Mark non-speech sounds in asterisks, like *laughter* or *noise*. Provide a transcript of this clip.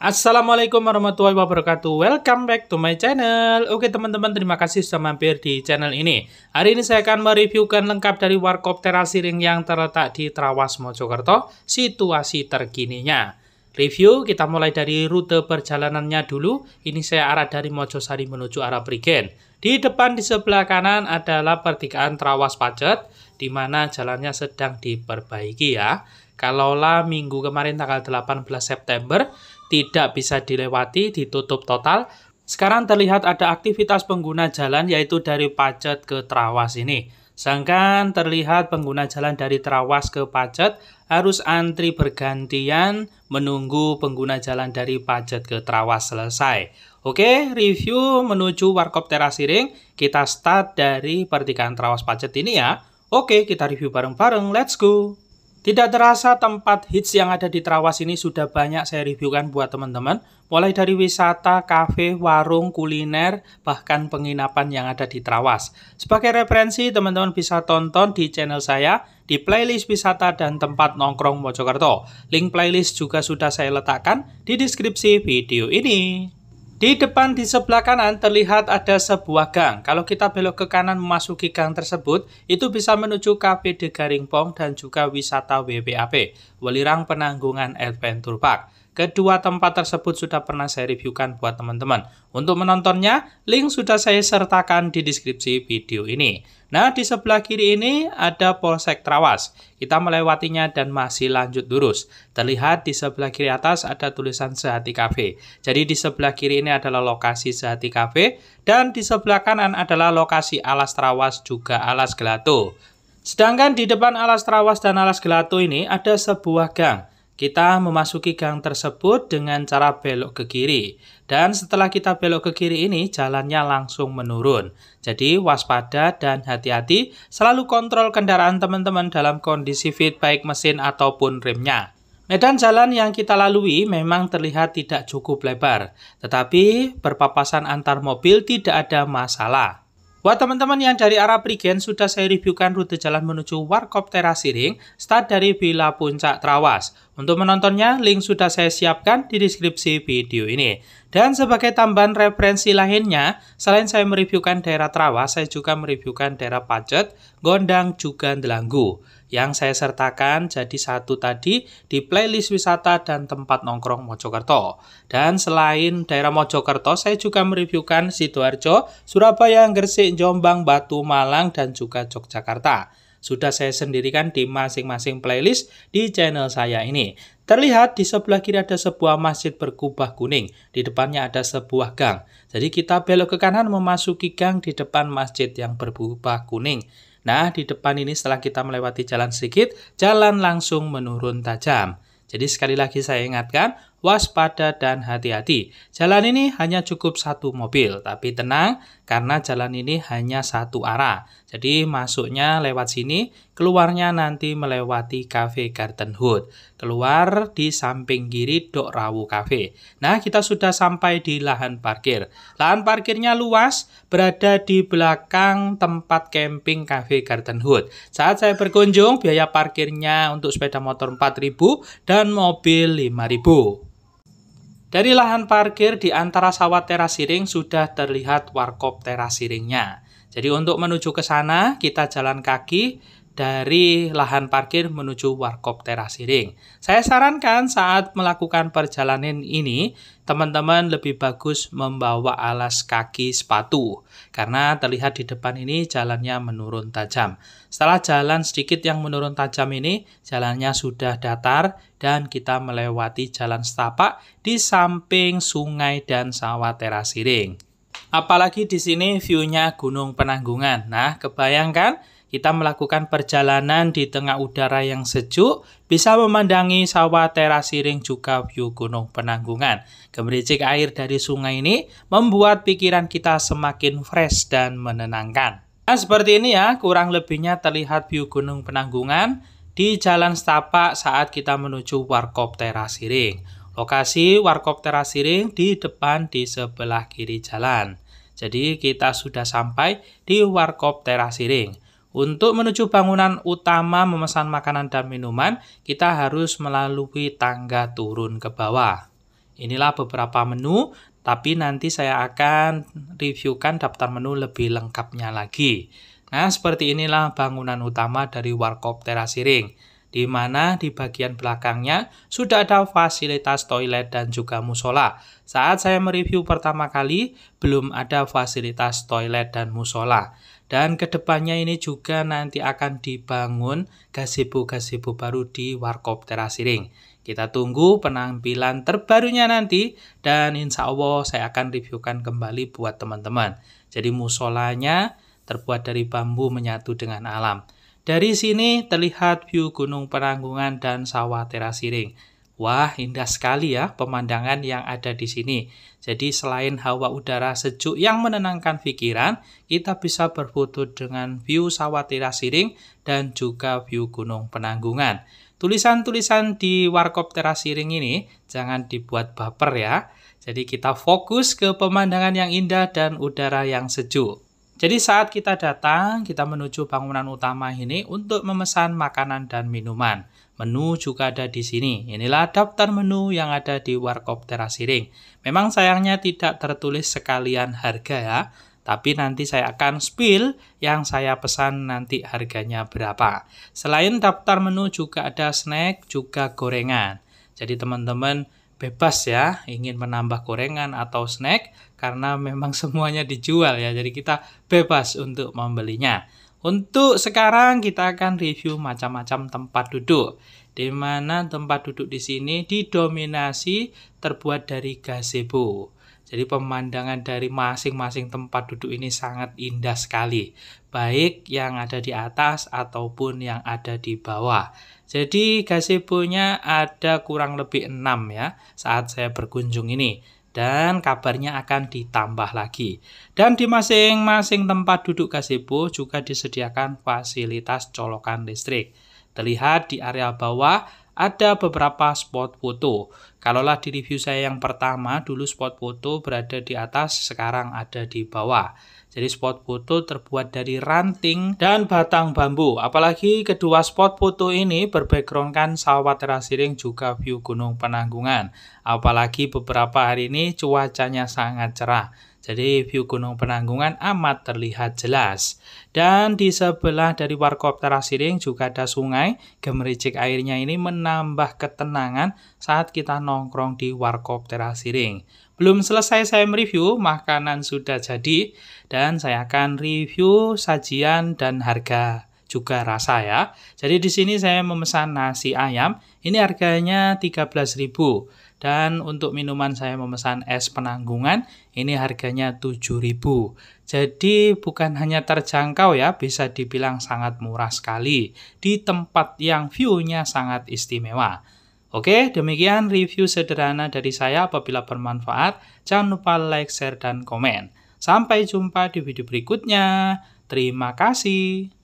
Assalamualaikum warahmatullahi wabarakatuh Welcome back to my channel Oke teman-teman terima kasih sudah mampir di channel ini Hari ini saya akan mereviewkan lengkap dari warkop terasiring yang terletak di Trawas Mojokerto Situasi terkininya Review kita mulai dari rute perjalanannya dulu Ini saya arah dari Mojosari menuju arah Brigen Di depan di sebelah kanan adalah pertigaan Trawas Pacet di mana jalannya sedang diperbaiki ya Kalaulah minggu kemarin tanggal 18 September tidak bisa dilewati, ditutup total. Sekarang terlihat ada aktivitas pengguna jalan yaitu dari Pacet ke Trawas ini. Sedangkan terlihat pengguna jalan dari Trawas ke Pacet harus antri bergantian menunggu pengguna jalan dari Pacet ke Trawas selesai. Oke, review menuju Warkop Terasiring. Kita start dari pertigaan Trawas Pacet ini ya. Oke, kita review bareng-bareng. Let's go! Tidak terasa tempat hits yang ada di Trawas ini sudah banyak saya reviewkan buat teman-teman. Mulai dari wisata, kafe, warung, kuliner, bahkan penginapan yang ada di Trawas. Sebagai referensi, teman-teman bisa tonton di channel saya di playlist wisata dan tempat nongkrong Mojokerto. Link playlist juga sudah saya letakkan di deskripsi video ini. Di depan di sebelah kanan terlihat ada sebuah gang. Kalau kita belok ke kanan memasuki gang tersebut, itu bisa menuju Cafe de Garing dan juga wisata WWAP. Welirang Penanggungan Adventure Park. Kedua tempat tersebut sudah pernah saya reviewkan buat teman-teman. Untuk menontonnya, link sudah saya sertakan di deskripsi video ini. Nah, di sebelah kiri ini ada Polsek Trawas. Kita melewatinya dan masih lanjut lurus. Terlihat di sebelah kiri atas ada tulisan Sehati Cafe. Jadi di sebelah kiri ini adalah lokasi Sehati Cafe dan di sebelah kanan adalah lokasi Alas Trawas juga Alas Gelato. Sedangkan di depan alas Trawas dan alas Gelato ini ada sebuah gang. Kita memasuki gang tersebut dengan cara belok ke kiri. Dan setelah kita belok ke kiri ini, jalannya langsung menurun. Jadi waspada dan hati-hati, selalu kontrol kendaraan teman-teman dalam kondisi fit baik mesin ataupun remnya. Medan jalan yang kita lalui memang terlihat tidak cukup lebar, tetapi berpapasan antar mobil tidak ada masalah. Buat teman-teman yang dari arah Prigen, sudah saya reviewkan rute jalan menuju Warkop Terasiring, start dari Villa Puncak Trawas. Untuk menontonnya, link sudah saya siapkan di deskripsi video ini. Dan sebagai tambahan referensi lainnya, selain saya mereviewkan daerah Trawas, saya juga mereviewkan daerah Pacet, Gondang, juga Delanggu yang saya sertakan jadi satu tadi di playlist wisata dan tempat nongkrong Mojokerto. Dan selain daerah Mojokerto, saya juga mereviewkan Sidoarjo, Surabaya, Gresik, Jombang, Batu, Malang, dan juga Yogyakarta. Sudah saya sendirikan di masing-masing playlist di channel saya ini. Terlihat di sebelah kiri ada sebuah masjid berkubah kuning, di depannya ada sebuah gang. Jadi kita belok ke kanan memasuki gang di depan masjid yang berkubah kuning. Nah, di depan ini setelah kita melewati jalan sedikit, jalan langsung menurun tajam. Jadi sekali lagi saya ingatkan, waspada dan hati-hati. Jalan ini hanya cukup satu mobil, tapi tenang karena jalan ini hanya satu arah. Jadi masuknya lewat sini, keluarnya nanti melewati Cafe Garden Hood. Keluar di samping kiri Dok Rawu Cafe. Nah, kita sudah sampai di lahan parkir. Lahan parkirnya luas, berada di belakang tempat camping Cafe Garden Hood. Saat saya berkunjung, biaya parkirnya untuk sepeda motor 4000 dan mobil 5000. Dari lahan parkir di antara sawah terasiring sudah terlihat warkop terasiringnya. Jadi untuk menuju ke sana kita jalan kaki dari lahan parkir menuju warkop terasiring. Saya sarankan saat melakukan perjalanan ini, teman-teman lebih bagus membawa alas kaki sepatu karena terlihat di depan ini jalannya menurun tajam. Setelah jalan sedikit yang menurun tajam ini, jalannya sudah datar dan kita melewati jalan setapak di samping sungai dan sawah terasiring. Apalagi di sini view-nya Gunung Penanggungan. Nah, kebayangkan kita melakukan perjalanan di tengah udara yang sejuk, bisa memandangi sawah terasiring juga view Gunung Penanggungan. Gemericik air dari sungai ini membuat pikiran kita semakin fresh dan menenangkan. Nah, seperti ini ya, kurang lebihnya terlihat view Gunung Penanggungan di Jalan Setapak saat kita menuju Warkop Terasiring. Lokasi Warkop Terasiring di depan di sebelah kiri jalan. Jadi kita sudah sampai di Warkop Terasiring. Untuk menuju bangunan utama memesan makanan dan minuman, kita harus melalui tangga turun ke bawah. Inilah beberapa menu, tapi nanti saya akan reviewkan daftar menu lebih lengkapnya lagi. Nah, seperti inilah bangunan utama dari Warkop Terasiring, di mana di bagian belakangnya sudah ada fasilitas toilet dan juga musola. Saat saya mereview pertama kali, belum ada fasilitas toilet dan musola. Dan kedepannya ini juga nanti akan dibangun gazebo-gazebo baru di Warkop Terasiring. Kita tunggu penampilan terbarunya nanti dan insya Allah saya akan reviewkan kembali buat teman-teman. Jadi musolanya terbuat dari bambu menyatu dengan alam. Dari sini terlihat view Gunung Peranggungan dan sawah Terasiring. Wah, indah sekali ya pemandangan yang ada di sini. Jadi selain hawa udara sejuk yang menenangkan pikiran, kita bisa berfoto dengan view sawah teras siring dan juga view gunung penanggungan. Tulisan-tulisan di warkop teras siring ini jangan dibuat baper ya. Jadi kita fokus ke pemandangan yang indah dan udara yang sejuk. Jadi saat kita datang, kita menuju bangunan utama ini untuk memesan makanan dan minuman. Menu juga ada di sini. Inilah daftar menu yang ada di Warkop Terasiring. Memang sayangnya tidak tertulis sekalian harga ya, tapi nanti saya akan spill yang saya pesan nanti harganya berapa. Selain daftar menu juga ada snack, juga gorengan. Jadi teman-teman bebas ya ingin menambah gorengan atau snack karena memang *laughs* semuanya dijual ya. Jadi kita bebas untuk membelinya. Untuk sekarang kita akan review macam-macam tempat duduk. Di mana tempat duduk di sini didominasi terbuat dari gazebo. Jadi pemandangan dari masing-masing tempat duduk ini sangat indah sekali, baik yang ada di atas ataupun yang ada di bawah. Jadi gazebo-nya ada kurang lebih 6 ya saat saya berkunjung ini dan kabarnya akan ditambah lagi. Dan di masing-masing tempat duduk gazebo juga disediakan fasilitas colokan listrik. Terlihat di area bawah ada beberapa spot foto. Kalaulah di review saya yang pertama, dulu spot foto berada di atas, sekarang ada di bawah. Jadi spot foto terbuat dari ranting dan batang bambu. Apalagi kedua spot foto ini berbackgroundkan sawah terasiring juga view Gunung Penanggungan. Apalagi beberapa hari ini cuacanya sangat cerah. Jadi view Gunung Penanggungan amat terlihat jelas. Dan di sebelah dari Warkop Siring juga ada sungai. Gemericik airnya ini menambah ketenangan saat kita nongkrong di Warkop Siring. Belum selesai saya mereview, makanan sudah jadi. Dan saya akan review sajian dan harga juga rasa ya. Jadi di sini saya memesan nasi ayam, ini harganya 13.000 dan untuk minuman saya memesan es penanggungan, ini harganya 7.000. Jadi bukan hanya terjangkau ya, bisa dibilang sangat murah sekali di tempat yang view-nya sangat istimewa. Oke, demikian review sederhana dari saya apabila bermanfaat. Jangan lupa like, share, dan komen. Sampai jumpa di video berikutnya. Terima kasih.